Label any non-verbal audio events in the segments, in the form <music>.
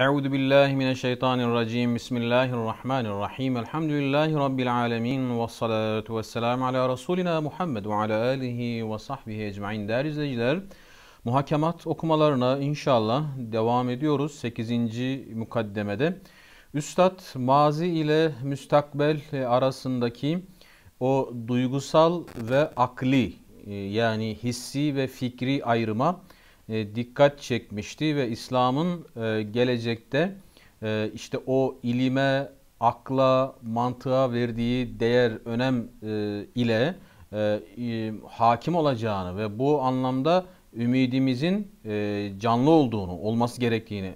Euzu billahi mineşşeytanirracim. Bismillahirrahmanirrahim. Elhamdülillahi rabbil alamin ve salatu vesselam ala resulina Muhammed ve ala alihi ve sahbihi ecmaîn. Değerli izleyiciler, muhakemat okumalarına inşallah devam ediyoruz 8. mukaddemede. Üstad mazi ile müstakbel arasındaki o duygusal ve akli e, yani hissi ve fikri ayrıma e, dikkat çekmişti ve İslam'ın e, gelecekte e, işte o ilime, akla, mantığa verdiği değer, önem ile hakim olacağını ve bu anlamda ümidimizin canlı olduğunu, olması gerektiğini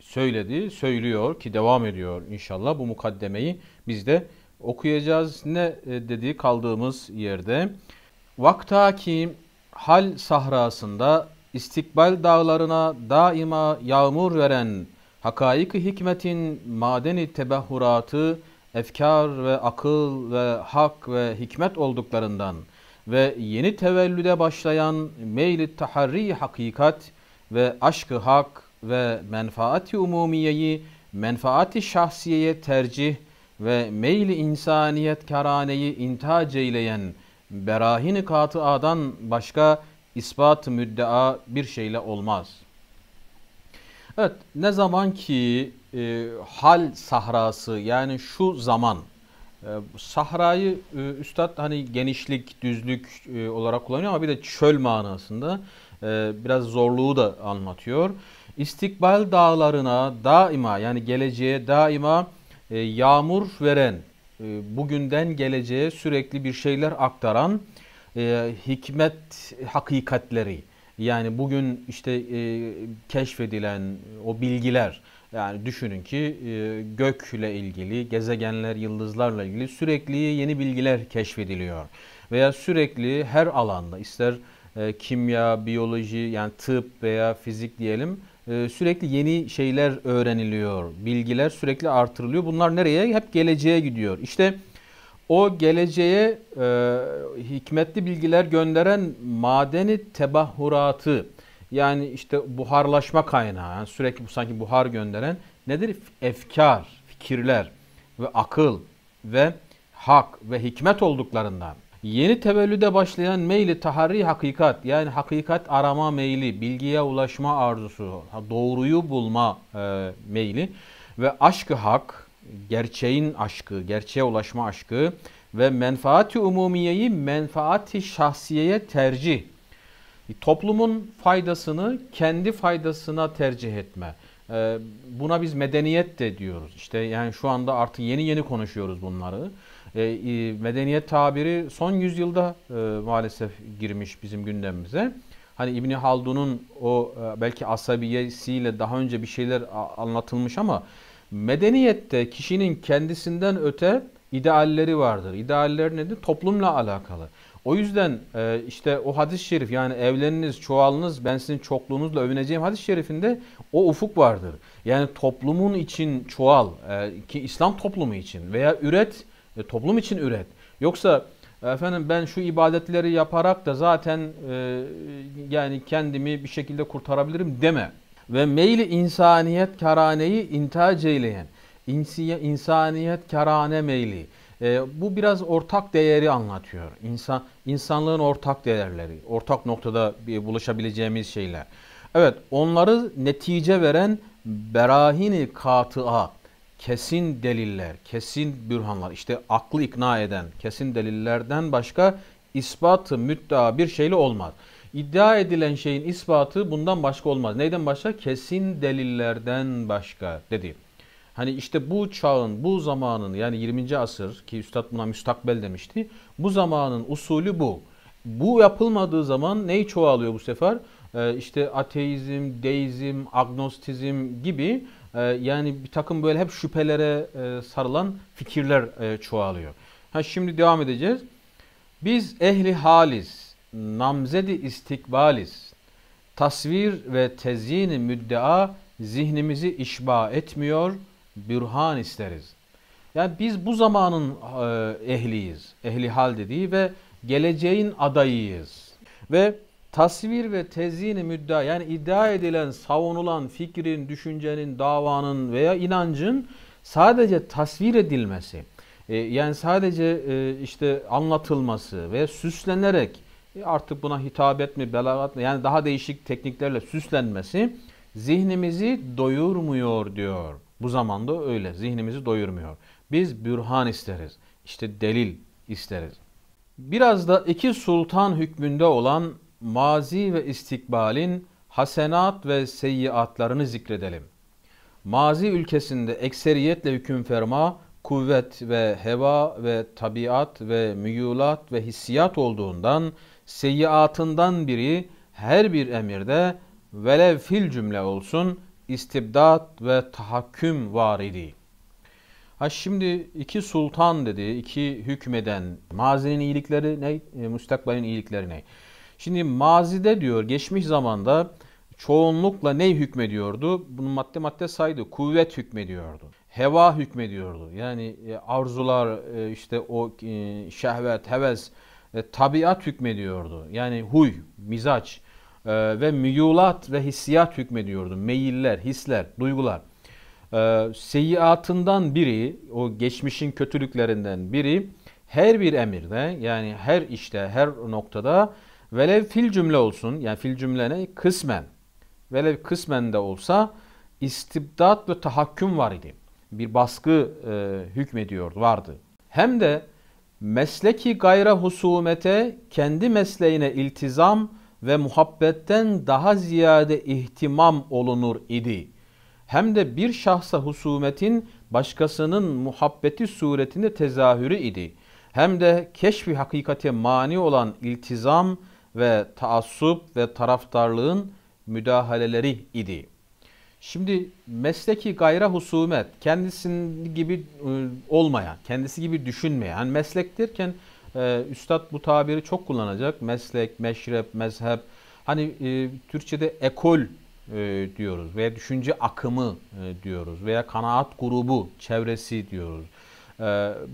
söyledi, söylüyor ki devam ediyor inşallah bu mukaddemeyi biz de okuyacağız. Ne dediği kaldığımız yerde? Vaktaki hal sahrasında istikbal dağlarına daima yağmur veren hakaik hikmetin madeni tebahhuratı efkar ve akıl ve hak ve hikmet olduklarından ve yeni tevellüde başlayan meyli taharri hakikat ve aşkı hak ve menfaati umumiyeyi menfaati şahsiyeye tercih ve meyli insaniyet karaneyi intac eyleyen berahini katıadan başka ispat müddea bir şeyle olmaz. Evet ne zaman ki e, hal sahrası yani şu zaman e, sahrayı e, üstad hani genişlik düzlük e, olarak kullanıyor ama bir de çöl manasında e, biraz zorluğu da anlatıyor. İstikbal dağlarına daima yani geleceğe daima e, yağmur veren, e, bugünden geleceğe sürekli bir şeyler aktaran e, hikmet hakikatleri yani bugün işte e, keşfedilen o bilgiler yani düşünün ki e, gökle ilgili, gezegenler, yıldızlarla ilgili sürekli yeni bilgiler keşfediliyor. Veya sürekli her alanda ister e, kimya, biyoloji yani tıp veya fizik diyelim e, sürekli yeni şeyler öğreniliyor. Bilgiler sürekli artırılıyor. Bunlar nereye? Hep geleceğe gidiyor. İşte o geleceğe e, hikmetli bilgiler gönderen madeni tebahuratı yani işte buharlaşma kaynağı yani sürekli bu sanki buhar gönderen nedir? Efkar, fikirler ve akıl ve hak ve hikmet olduklarından yeni tevellüde başlayan meyli taharri hakikat yani hakikat arama meyli, bilgiye ulaşma arzusu, doğruyu bulma e, meyli ve aşkı hak gerçeğin aşkı, gerçeğe ulaşma aşkı ve menfaati umumiyeyi menfaati şahsiyeye tercih. Toplumun faydasını kendi faydasına tercih etme. Ee, buna biz medeniyet de diyoruz. İşte yani şu anda artık yeni yeni konuşuyoruz bunları. Ee, medeniyet tabiri son yüzyılda e, maalesef girmiş bizim gündemimize. Hani İbni Haldun'un o e, belki asabiyesiyle daha önce bir şeyler anlatılmış ama Medeniyette kişinin kendisinden öte idealleri vardır. İdealler nedir? Toplumla alakalı. O yüzden e, işte o hadis-i şerif yani evleniniz, çoğalınız, ben sizin çokluğunuzla övüneceğim hadis-i şerifinde o ufuk vardır. Yani toplumun için çoğal e, ki İslam toplumu için veya üret e, toplum için üret. Yoksa efendim ben şu ibadetleri yaparak da zaten yani kendimi bir şekilde kurtarabilirim deme ve meyli insaniyet karaneyi intihac eyleyen, insaniyet karane meyli. E, bu biraz ortak değeri anlatıyor. İnsan, insanlığın ortak değerleri, ortak noktada bir buluşabileceğimiz şeyler. Evet onları netice veren berahini katıa, kesin deliller, kesin bürhanlar, işte aklı ikna eden kesin delillerden başka ispatı müddaa bir şeyle olmaz. İddia edilen şeyin ispatı bundan başka olmaz. Neyden başka? Kesin delillerden başka dedi. Hani işte bu çağın, bu zamanın yani 20. asır ki Üstad buna müstakbel demişti. Bu zamanın usulü bu. Bu yapılmadığı zaman neyi çoğalıyor bu sefer? Ee, işte ateizm, deizm, agnostizm gibi e, yani bir takım böyle hep şüphelere e, sarılan fikirler e, çoğalıyor. Ha şimdi devam edeceğiz. Biz ehli haliz namzedi istikbaliz. Tasvir ve tezyini müddea zihnimizi işba etmiyor, bürhan isteriz. Yani biz bu zamanın e, ehliyiz, ehli hal dediği ve geleceğin adayıyız. Ve tasvir ve tezyini müddea yani iddia edilen, savunulan fikrin, düşüncenin, davanın veya inancın sadece tasvir edilmesi, e, yani sadece e, işte anlatılması ve süslenerek e, artık buna hitabet mi, belagat mı yani daha değişik tekniklerle süslenmesi zihnimizi doyurmuyor diyor. Bu zamanda öyle zihnimizi doyurmuyor. Biz bürhan isteriz. İşte delil isteriz. Biraz da iki sultan hükmünde olan mazi ve istikbalin hasenat ve seyyiatlarını zikredelim. Mazi ülkesinde ekseriyetle hüküm ferma, kuvvet ve heva ve tabiat ve müyulat ve hissiyat olduğundan seyyiatından biri her bir emirde velev fil cümle olsun istibdat ve tahakküm var idi. Ha şimdi iki sultan dedi, iki hükmeden mazinin iyilikleri ne, e, müstakbalin iyilikleri ne? Şimdi mazide diyor, geçmiş zamanda çoğunlukla ne hükmediyordu? Bunu madde madde saydı. Kuvvet hükmediyordu. Heva hükmediyordu. Yani e, arzular, e, işte o e, şehvet, heves, tabiat hükmediyordu. Yani huy, mizaç e, ve müyulat ve hissiyat hükmediyordu. Meyiller, hisler, duygular. E, seyyiatından biri, o geçmişin kötülüklerinden biri her bir emirde yani her işte, her noktada velev fil cümle olsun yani fil cümle ne? Kısmen. Velev kısmen de olsa istibdat ve tahakküm var idi. Bir baskı e, hükmediyordu, vardı. Hem de mesleki gayra husumete kendi mesleğine iltizam ve muhabbetten daha ziyade ihtimam olunur idi. Hem de bir şahsa husumetin başkasının muhabbeti suretinde tezahürü idi. Hem de keşfi hakikate mani olan iltizam ve taassup ve taraftarlığın müdahaleleri idi.'' Şimdi mesleki gayra husumet kendisinin gibi e, olmayan, kendisi gibi düşünmeyen yani meslek derken e, üstad bu tabiri çok kullanacak. Meslek, meşrep, mezhep. Hani e, Türkçe'de ekol e, diyoruz veya düşünce akımı e, diyoruz veya kanaat grubu, çevresi diyoruz. E,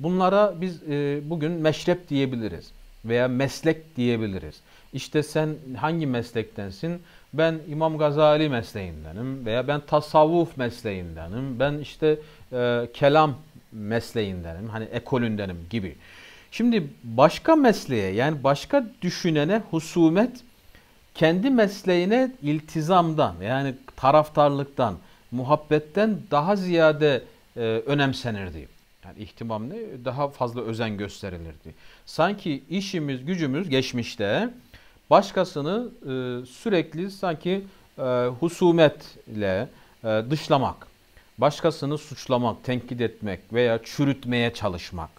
bunlara biz e, bugün meşrep diyebiliriz veya meslek diyebiliriz. İşte sen hangi meslektensin? ben İmam Gazali mesleğindenim veya ben tasavvuf mesleğindenim, ben işte e, kelam mesleğindenim, hani ekolündenim gibi. Şimdi başka mesleğe yani başka düşünene husumet kendi mesleğine iltizamdan yani taraftarlıktan, muhabbetten daha ziyade e, önemsenirdi. Yani ihtimam ne? Daha fazla özen gösterilirdi. Sanki işimiz gücümüz geçmişte başkasını e, sürekli sanki e, husumetle e, dışlamak, başkasını suçlamak, tenkit etmek veya çürütmeye çalışmak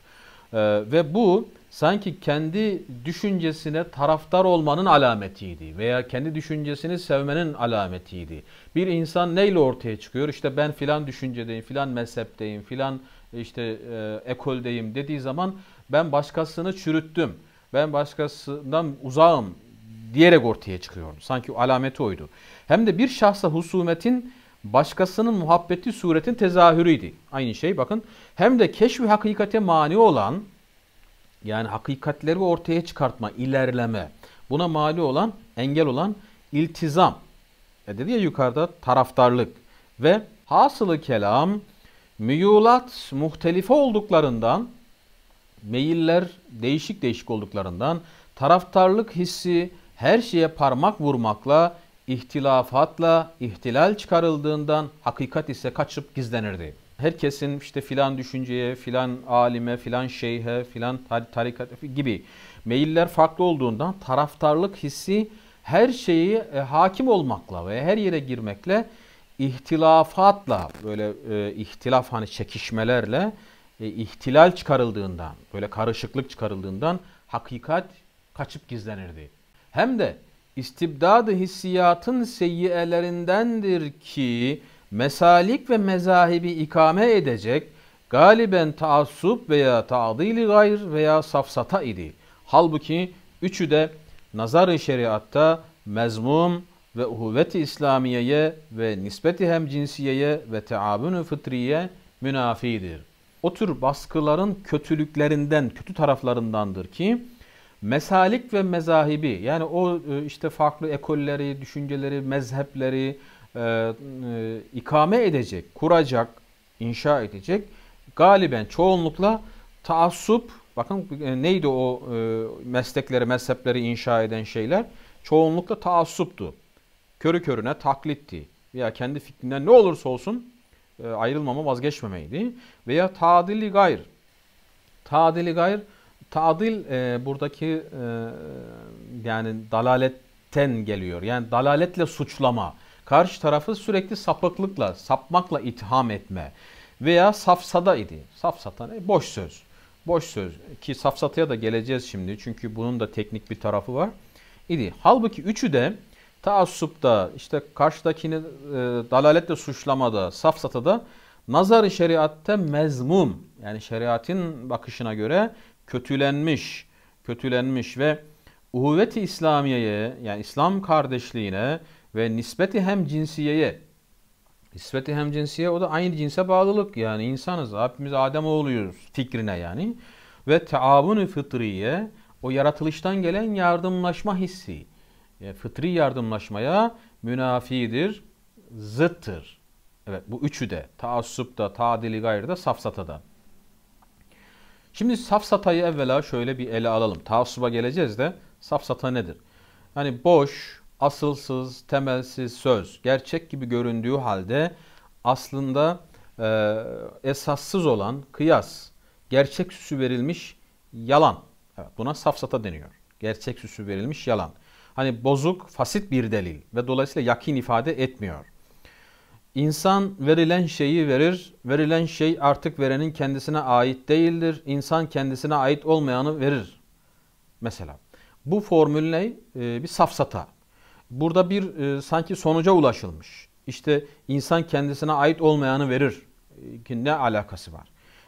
e, ve bu sanki kendi düşüncesine taraftar olmanın alametiydi veya kendi düşüncesini sevmenin alametiydi. Bir insan neyle ortaya çıkıyor? İşte ben filan düşüncedeyim, filan mezhepteyim, filan işte e, ekoldeyim dediği zaman ben başkasını çürüttüm. Ben başkasından uzağım diyerek ortaya çıkıyordu. Sanki alameti oydu. Hem de bir şahsa husumetin başkasının muhabbeti suretin tezahürüydü. Aynı şey bakın. Hem de keşfi hakikate mani olan yani hakikatleri ortaya çıkartma, ilerleme. Buna mali olan, engel olan iltizam. E dedi ya yukarıda taraftarlık ve hasılı kelam müyulat muhtelife olduklarından meyiller değişik değişik olduklarından taraftarlık hissi her şeye parmak vurmakla, ihtilafatla, ihtilal çıkarıldığından hakikat ise kaçıp gizlenirdi. Herkesin işte filan düşünceye, filan alime, filan şeyhe, filan tarikat gibi meyiller farklı olduğundan taraftarlık hissi her şeyi e, hakim olmakla ve her yere girmekle ihtilafatla böyle e, ihtilaf hani çekişmelerle e, ihtilal çıkarıldığından böyle karışıklık çıkarıldığından hakikat kaçıp gizlenirdi. Hem de istibdadı hissiyatın seyyiyelerindendir ki mesalik ve mezahibi ikame edecek galiben taassup veya taadili gayr veya safsata idi. Halbuki üçü de nazar-ı şeriatta mezmum ve uhuvveti İslamiye'ye ve nispeti hem cinsiyeye ve teabünü fıtriye münafidir. O tür baskıların kötülüklerinden, kötü taraflarındandır ki mesalik ve mezahibi yani o e, işte farklı ekolleri, düşünceleri, mezhepleri e, e, ikame edecek, kuracak, inşa edecek galiben çoğunlukla taassup bakın e, neydi o e, meslekleri, mezhepleri inşa eden şeyler çoğunlukla taassuptu. Körü körüne taklitti veya kendi fikrinden ne olursa olsun e, ayrılmama vazgeçmemeydi veya tadili gayr. Tadili gayr Taadil e, buradaki e, yani dalaletten geliyor. Yani dalaletle suçlama. Karşı tarafı sürekli sapıklıkla, sapmakla itham etme. Veya safsada idi. Safsata ne? Boş söz. Boş söz. Ki safsataya da geleceğiz şimdi. Çünkü bunun da teknik bir tarafı var. İdi. Halbuki üçü de taassupta, işte karşıdakini e, dalaletle suçlamada, safsatada nazar-ı şeriatte mezmum yani şeriatin bakışına göre kötülenmiş, kötülenmiş ve uhuvveti İslamiye'ye yani İslam kardeşliğine ve nispeti hem cinsiyeye nispeti hem cinsiye o da aynı cinse bağlılık yani insanız hepimiz Adem oluyoruz fikrine yani ve taavun fıtriye o yaratılıştan gelen yardımlaşma hissi yani fıtri yardımlaşmaya münafidir, zıttır. Evet bu üçü de taassup da, tadili gayrı da, safsatada. Şimdi safsatayı evvela şöyle bir ele alalım. Taassuba geleceğiz de safsata nedir? Yani boş, asılsız, temelsiz söz gerçek gibi göründüğü halde aslında e, esassız olan kıyas, gerçek süsü verilmiş yalan. Evet, buna safsata deniyor. Gerçek süsü verilmiş yalan. Hani bozuk, fasit bir delil ve dolayısıyla yakin ifade etmiyor. İnsan verilen şeyi verir, verilen şey artık verenin kendisine ait değildir. İnsan kendisine ait olmayanı verir. Mesela bu formül ne? E, bir safsata. Burada bir e, sanki sonuca ulaşılmış. İşte insan kendisine ait olmayanı verir. E, ne alakası var?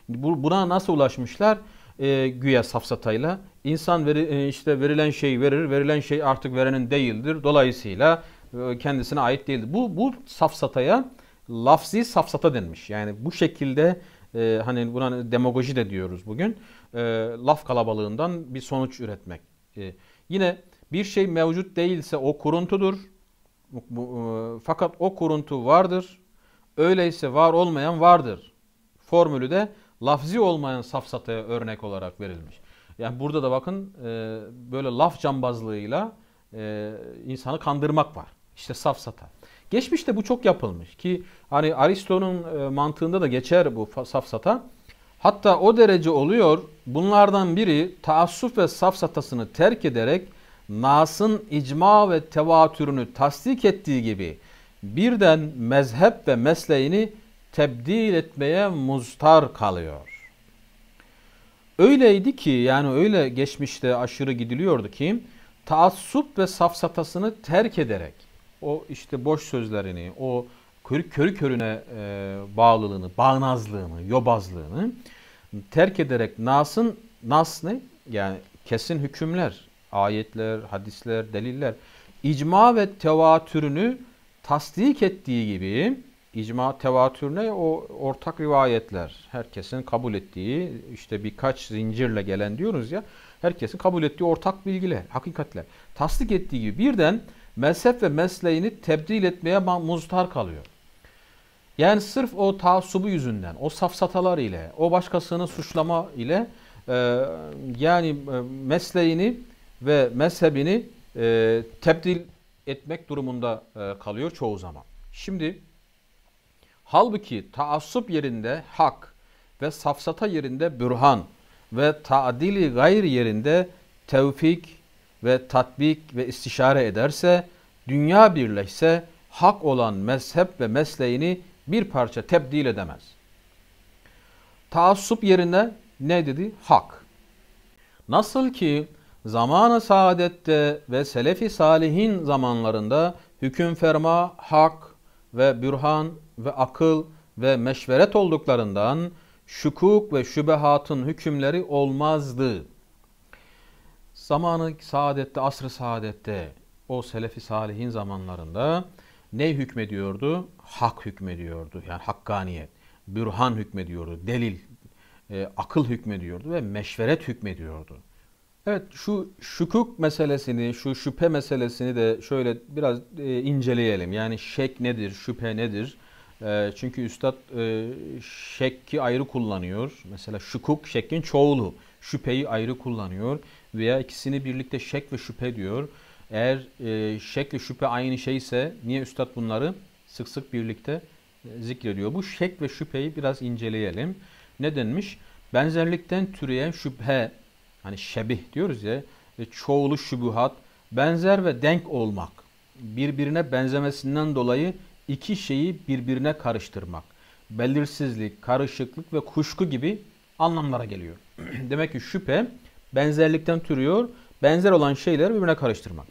Bu, buna nasıl ulaşmışlar? E, güya safsatayla. İnsan veri, e, işte verilen şeyi verir, verilen şey artık verenin değildir. Dolayısıyla kendisine ait değildi. Bu, bu safsataya lafzi safsata denmiş. Yani bu şekilde e, hani buna demagoji de diyoruz bugün. E, laf kalabalığından bir sonuç üretmek. E, yine bir şey mevcut değilse o kuruntudur. Bu, e, fakat o kuruntu vardır. Öyleyse var olmayan vardır. Formülü de lafzi olmayan safsataya örnek olarak verilmiş. Yani burada da bakın e, böyle laf cambazlığıyla e, insanı kandırmak var. İşte safsata. Geçmişte bu çok yapılmış ki hani Aristo'nun e, mantığında da geçer bu safsata. Hatta o derece oluyor bunlardan biri taassuf ve safsatasını terk ederek Nas'ın icma ve tevatürünü tasdik ettiği gibi birden mezhep ve mesleğini tebdil etmeye muztar kalıyor. Öyleydi ki yani öyle geçmişte aşırı gidiliyordu ki taassup ve safsatasını terk ederek o işte boş sözlerini, o körü, körü körüne e, bağlılığını, bağnazlığını, yobazlığını terk ederek Nas'ın, Nas ne? Yani kesin hükümler, ayetler, hadisler, deliller, icma ve tevatürünü tasdik ettiği gibi icma tevatürüne o ortak rivayetler, herkesin kabul ettiği işte birkaç zincirle gelen diyoruz ya, herkesin kabul ettiği ortak bilgiler, hakikatler tasdik ettiği gibi birden mezhep ve mesleğini tebdil etmeye muztar kalıyor. Yani sırf o taassubu yüzünden, o safsatalar ile, o başkasını suçlama ile e, yani e, mesleğini ve mezhebini e, tebdil etmek durumunda e, kalıyor çoğu zaman. Şimdi halbuki taassup yerinde hak ve safsata yerinde bürhan ve taadili gayr yerinde tevfik, ve tatbik ve istişare ederse, dünya birleşse hak olan mezhep ve mesleğini bir parça tebdil edemez. Taassup yerine ne dedi? Hak. Nasıl ki zamanı saadette ve selefi salihin zamanlarında hüküm ferma, hak ve bürhan ve akıl ve meşveret olduklarından şukuk ve şübehatın hükümleri olmazdı.'' Zamanı saadette, asrı saadette o selefi salihin zamanlarında ne hükmediyordu? Hak hükmediyordu. Yani hakkaniyet. Bürhan hükmediyordu. Delil, e, akıl hükmediyordu ve meşveret hükmediyordu. Evet şu şükük meselesini, şu şüphe meselesini de şöyle biraz e, inceleyelim. Yani şek nedir, şüphe nedir? E, çünkü üstad e, şekki ayrı kullanıyor. Mesela şukuk şekkin çoğulu. Şüpheyi ayrı kullanıyor veya ikisini birlikte şek ve şüphe diyor. Eğer e, şek ve şüphe aynı şeyse niye üstad bunları sık sık birlikte e, zikrediyor? Bu şek ve şüpheyi biraz inceleyelim. Ne denmiş? Benzerlikten türeyen şüphe, hani şebih diyoruz ya, e, çoğulu şübuhat, benzer ve denk olmak, birbirine benzemesinden dolayı iki şeyi birbirine karıştırmak, belirsizlik, karışıklık ve kuşku gibi anlamlara geliyor. <clears throat> Demek ki şüphe Benzerlikten türüyor. Benzer olan şeyler birbirine karıştırmak.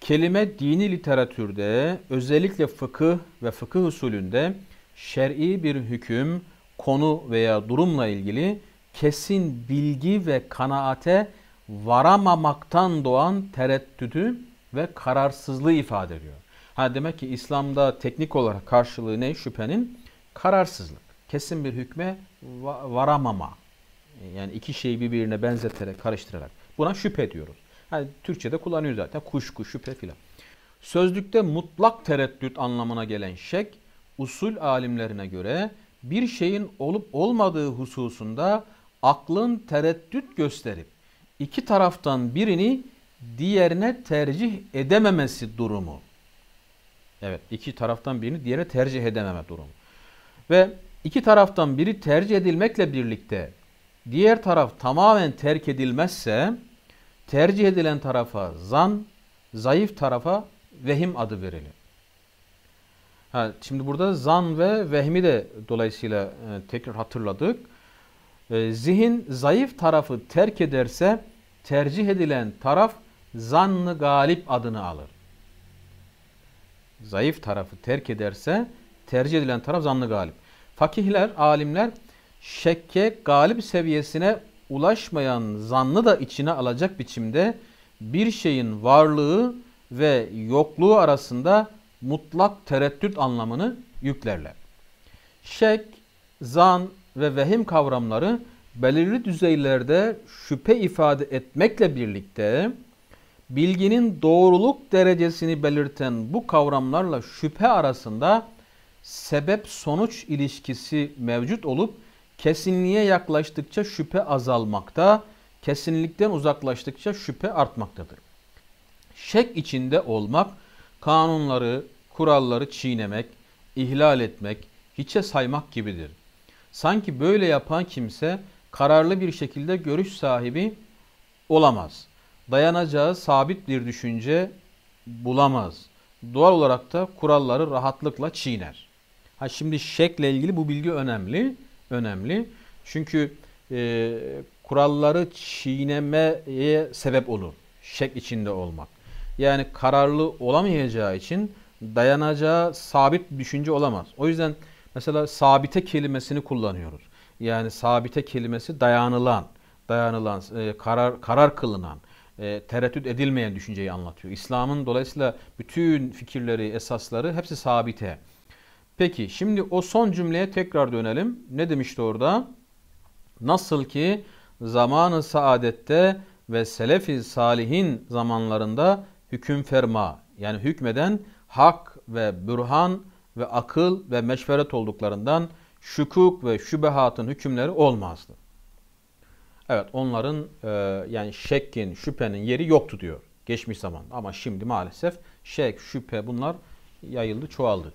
Kelime dini literatürde özellikle fıkıh ve fıkıh usulünde şer'i bir hüküm, konu veya durumla ilgili kesin bilgi ve kanaate varamamaktan doğan tereddüdü ve kararsızlığı ifade ediyor. Ha demek ki İslam'da teknik olarak karşılığı ne şüphenin? Kararsızlık. Kesin bir hükme varamama. Yani iki şeyi birbirine benzeterek, karıştırarak. Buna şüphe diyoruz. Hani Türkçe'de kullanıyor zaten. Kuşku, şüphe filan. Sözlükte mutlak tereddüt anlamına gelen şek, usul alimlerine göre bir şeyin olup olmadığı hususunda aklın tereddüt gösterip iki taraftan birini diğerine tercih edememesi durumu. Evet, iki taraftan birini diğerine tercih edememe durumu. Ve iki taraftan biri tercih edilmekle birlikte Diğer taraf tamamen terk edilmezse tercih edilen tarafa zan, zayıf tarafa vehim adı verilir. Ha, şimdi burada zan ve vehmi de dolayısıyla e, tekrar hatırladık. E, zihin zayıf tarafı terk ederse tercih edilen taraf zannı galip adını alır. Zayıf tarafı terk ederse tercih edilen taraf zannı galip. Fakihler, alimler şekke galip seviyesine ulaşmayan zannı da içine alacak biçimde bir şeyin varlığı ve yokluğu arasında mutlak tereddüt anlamını yüklerler. Şek, zan ve vehim kavramları belirli düzeylerde şüphe ifade etmekle birlikte bilginin doğruluk derecesini belirten bu kavramlarla şüphe arasında sebep-sonuç ilişkisi mevcut olup Kesinliğe yaklaştıkça şüphe azalmakta, kesinlikten uzaklaştıkça şüphe artmaktadır. Şek içinde olmak, kanunları, kuralları çiğnemek, ihlal etmek, hiçe saymak gibidir. Sanki böyle yapan kimse kararlı bir şekilde görüş sahibi olamaz. Dayanacağı sabit bir düşünce bulamaz. Doğal olarak da kuralları rahatlıkla çiğner. Ha şimdi şekle ilgili bu bilgi önemli önemli. Çünkü e, kuralları çiğnemeye sebep olur. Şek içinde olmak. Yani kararlı olamayacağı için dayanacağı sabit düşünce olamaz. O yüzden mesela sabite kelimesini kullanıyoruz. Yani sabite kelimesi dayanılan, dayanılan, e, karar karar kılınan, e, tereddüt edilmeyen düşünceyi anlatıyor. İslam'ın dolayısıyla bütün fikirleri, esasları hepsi sabite. Peki şimdi o son cümleye tekrar dönelim. Ne demişti orada? Nasıl ki zamanı saadette ve selefi salihin zamanlarında hüküm ferma yani hükmeden hak ve bürhan ve akıl ve meşveret olduklarından şukuk ve şübehatın hükümleri olmazdı. Evet onların e, yani şekkin, şüphenin yeri yoktu diyor geçmiş zaman. Ama şimdi maalesef şek, şüphe bunlar yayıldı, çoğaldı.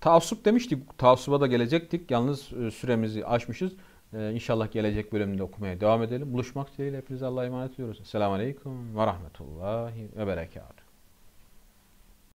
Taassup demiştik. Taassuba da gelecektik. Yalnız e, süremizi aşmışız. E, inşallah gelecek bölümde okumaya devam edelim. Buluşmak dileğiyle hepinize Allah'a emanet ediyoruz. Selamun Aleyküm ve Rahmetullahi ve Berekatuhu.